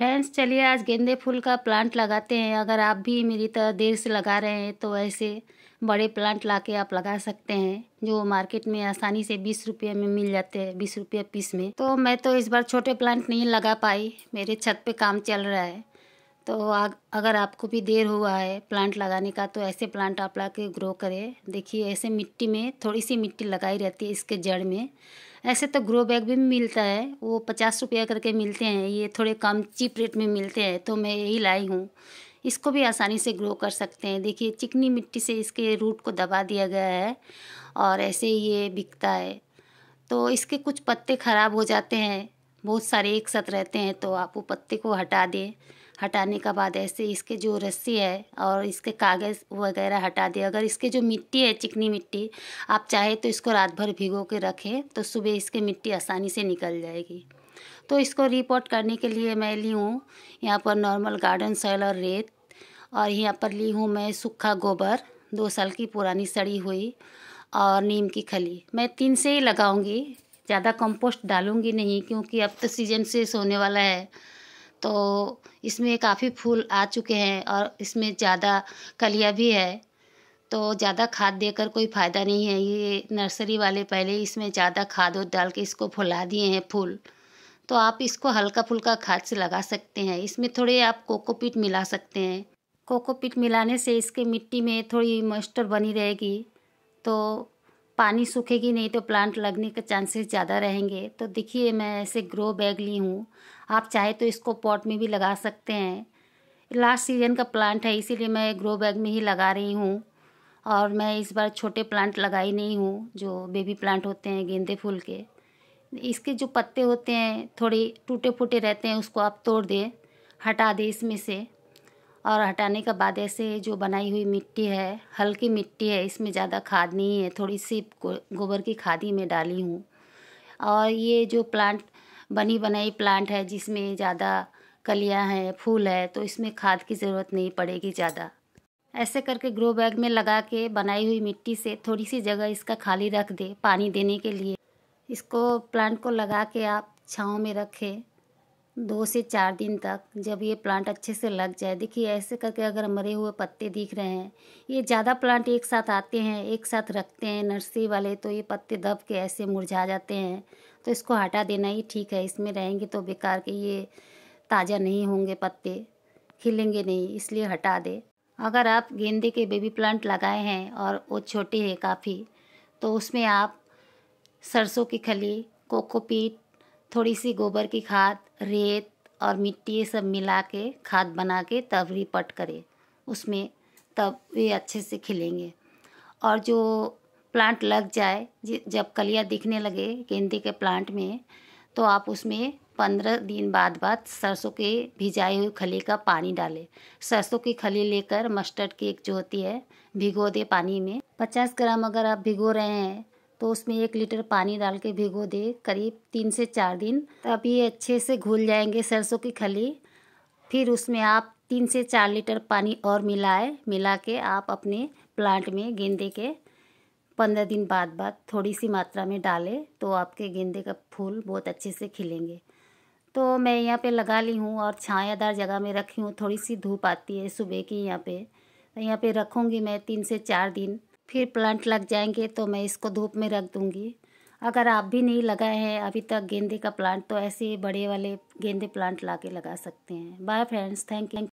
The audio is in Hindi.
फ्रेंड्स चलिए आज गेंदे फूल का प्लांट लगाते हैं अगर आप भी मेरी तरह देर से लगा रहे हैं तो ऐसे बड़े प्लांट ला के आप लगा सकते हैं जो मार्केट में आसानी से बीस रुपये में मिल जाते हैं बीस रुपये पीस में तो मैं तो इस बार छोटे प्लांट नहीं लगा पाई मेरे छत पे काम चल रहा है तो अगर आपको भी देर हुआ है प्लांट लगाने का तो ऐसे प्लांट आप ला के ग्रो करें देखिए ऐसे मिट्टी में थोड़ी सी मिट्टी लगाई रहती है इसके जड़ में ऐसे तो ग्रो बैग भी मिलता है वो पचास रुपया करके मिलते हैं ये थोड़े कम चीप रेट में मिलते हैं तो मैं यही लाई हूँ इसको भी आसानी से ग्रो कर सकते हैं देखिए चिकनी मिट्टी से इसके रूट को दबा दिया गया है और ऐसे ये बिकता है तो इसके कुछ पत्ते ख़राब हो जाते हैं बहुत सारे एक साथ रहते हैं तो आप वो पत्ते को हटा दें हटाने का बाद ऐसे इसके जो रस्सी है और इसके कागज़ वगैरह हटा दिए अगर इसके जो मिट्टी है चिकनी मिट्टी आप चाहे तो इसको रात भर भिगो के रखें तो सुबह इसके मिट्टी आसानी से निकल जाएगी तो इसको रिपोर्ट करने के लिए मैं ली हूँ यहाँ पर नॉर्मल गार्डन सॉइल और रेत और यहाँ पर ली हूँ मैं सूखा गोबर दो साल की पुरानी सड़ी हुई और नीम की खली मैं तीन से ही लगाऊंगी ज़्यादा कंपोस्ट डालूंगी नहीं क्योंकि अब तो सीजन से सोने वाला है तो इसमें काफ़ी फूल आ चुके हैं और इसमें ज़्यादा कलिया भी है तो ज़्यादा खाद देकर कोई फ़ायदा नहीं है ये नर्सरी वाले पहले इसमें ज़्यादा खाद और डाल के इसको फुला दिए हैं फूल तो आप इसको हल्का फुल्का खाद से लगा सकते हैं इसमें थोड़े आप कोकोपीट मिला सकते हैं कोकोपीट मिलाने से इसके मिट्टी में थोड़ी मॉइस्चर बनी रहेगी तो पानी सूखेगी नहीं तो प्लांट लगने के चांसेस ज़्यादा रहेंगे तो देखिए मैं ऐसे ग्रो बैग ली हूँ आप चाहे तो इसको पॉट में भी लगा सकते हैं लास्ट सीजन का प्लांट है इसीलिए मैं ग्रो बैग में ही लगा रही हूँ और मैं इस बार छोटे प्लांट लगाई नहीं हूँ जो बेबी प्लांट होते हैं गेंदे फूल के इसके जो पत्ते होते हैं थोड़े टूटे फूटे रहते हैं उसको आप तोड़ दें हटा दें इसमें से और हटाने के बाद ऐसे जो बनाई हुई मिट्टी है हल्की मिट्टी है इसमें ज़्यादा खाद नहीं है थोड़ी सी गोबर की खाद ही मैं डाली हूँ और ये जो प्लांट बनी बनाई प्लांट है जिसमें ज़्यादा कलियाँ हैं फूल है तो इसमें खाद की ज़रूरत नहीं पड़ेगी ज़्यादा ऐसे करके ग्रो बैग में लगा के बनाई हुई मिट्टी से थोड़ी सी जगह इसका खाली रख दे पानी देने के लिए इसको प्लांट को लगा के आप छाँव में रखें दो से चार दिन तक जब ये प्लांट अच्छे से लग जाए देखिए ऐसे करके अगर मरे हुए पत्ते दिख रहे हैं ये ज़्यादा प्लांट एक साथ आते हैं एक साथ रखते हैं नर्सरी वाले तो ये पत्ते दब के ऐसे मुरझा जाते हैं तो इसको हटा देना ही ठीक है इसमें रहेंगे तो बेकार के ये ताज़ा नहीं होंगे पत्ते खिलेंगे नहीं इसलिए हटा दे अगर आप गेंदे के बेबी प्लांट लगाए हैं और वो छोटे हैं काफ़ी तो उसमें आप सरसों की खली कोकोपीट थोड़ी सी गोबर की खाद रेत और मिट्टी ये सब मिला के खाद बना के तब रिपट करें उसमें तब वे अच्छे से खिलेंगे और जो प्लांट लग जाए जब कलिया दिखने लगे गेंदे के प्लांट में तो आप उसमें पंद्रह दिन बाद बाद सरसों के भिजाई हुई खली का पानी डालें सरसों की खली लेकर मस्टर्ड केक जो होती है भिगो दे पानी में पचास ग्राम अगर आप भिगो रहे हैं तो उसमें एक लीटर पानी डाल के भिगो दे करीब तीन से चार दिन तब ये अच्छे से घुल जाएंगे सरसों की खली फिर उसमें आप तीन से चार लीटर पानी और मिलाए मिला के आप अपने प्लांट में गेंदे के पंद्रह दिन बाद बाद थोड़ी सी मात्रा में डालें तो आपके गेंदे का फूल बहुत अच्छे से खिलेंगे तो मैं यहाँ पे लगा ली हूँ और छायादार जगह में रखी हूँ थोड़ी सी धूप आती है सुबह की यहाँ पे तो यहाँ पे रखूँगी मैं तीन से चार दिन फिर प्लांट लग जाएंगे तो मैं इसको धूप में रख दूँगी अगर आप भी नहीं लगाए हैं अभी तक गेंदे का प्लांट तो ऐसे बड़े वाले गेंदे प्लांट ला के लगा सकते हैं बाय फ्रेंड्स थैंक यू